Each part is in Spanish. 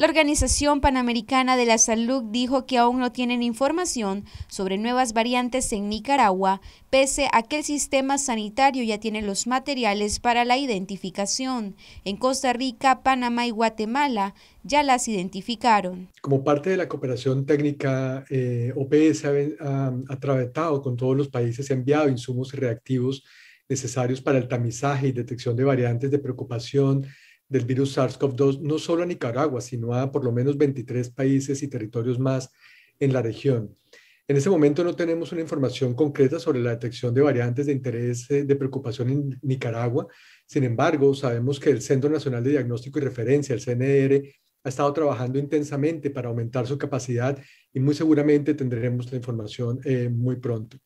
La Organización Panamericana de la Salud dijo que aún no tienen información sobre nuevas variantes en Nicaragua, pese a que el sistema sanitario ya tiene los materiales para la identificación. En Costa Rica, Panamá y Guatemala ya las identificaron. Como parte de la cooperación técnica, eh, OPS ha, atravesado con todos los países, ha enviado insumos reactivos necesarios para el tamizaje y detección de variantes de preocupación del virus SARS-CoV-2, no solo a Nicaragua, sino a por lo menos 23 países y territorios más en la región. En este momento no tenemos una información concreta sobre la detección de variantes de interés eh, de preocupación en Nicaragua. Sin embargo, sabemos que el Centro Nacional de Diagnóstico y Referencia, el CNR, ha estado trabajando intensamente para aumentar su capacidad y muy seguramente tendremos la información eh, muy pronto.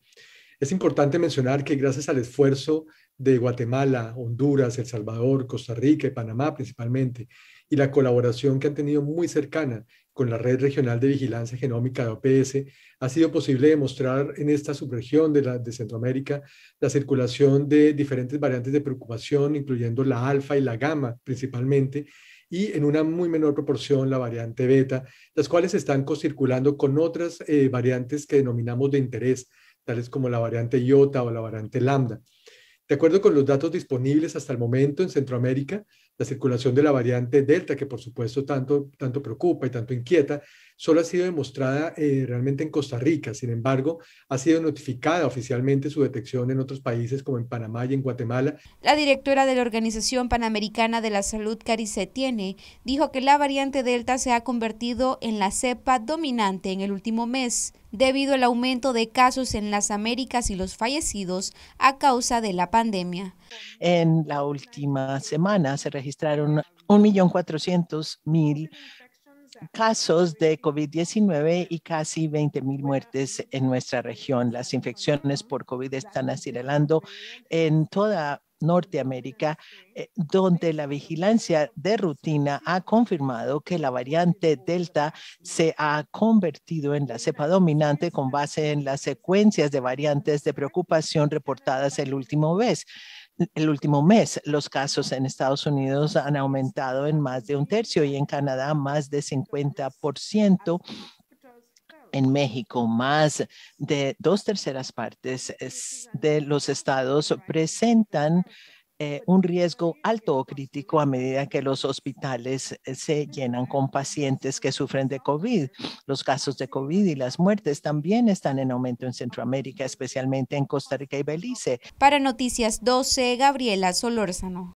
Es importante mencionar que gracias al esfuerzo de Guatemala, Honduras, El Salvador, Costa Rica y Panamá principalmente, y la colaboración que han tenido muy cercana con la Red Regional de Vigilancia Genómica de OPS, ha sido posible demostrar en esta subregión de, Centroamérica la circulación de diferentes variantes de preocupación, incluyendo la alfa y la gamma principalmente, y en una muy menor proporción la variante beta, las cuales están circulando con otras eh, variantes que denominamos de interés, tales como la variante iota o la variante lambda. De acuerdo con los datos disponibles hasta el momento en Centroamérica, la circulación de la variante Delta, que por supuesto tanto, tanto preocupa y tanto inquieta, solo ha sido demostrada eh, realmente en Costa Rica. Sin embargo, ha sido notificada oficialmente su detección en otros países como en Panamá y en Guatemala. La directora de la Organización Panamericana de la Salud, Carice Tiene, dijo que la variante Delta se ha convertido en la cepa dominante en el último mes debido al aumento de casos en las Américas y los fallecidos a causa de la pandemia. En la última semana se registraron 1.400.000 casos de COVID-19 y casi 20.000 muertes en nuestra región. Las infecciones por COVID están acelerando en toda Norteamérica, eh, donde la vigilancia de rutina ha confirmado que la variante Delta se ha convertido en la cepa dominante con base en las secuencias de variantes de preocupación reportadas el último mes el último mes. Los casos en Estados Unidos han aumentado en más de un tercio y en Canadá más de 50% en México, más de dos terceras partes de los estados presentan eh, un riesgo alto o crítico a medida que los hospitales eh, se llenan con pacientes que sufren de COVID. Los casos de COVID y las muertes también están en aumento en Centroamérica, especialmente en Costa Rica y Belice. Para Noticias 12, Gabriela Solórzano.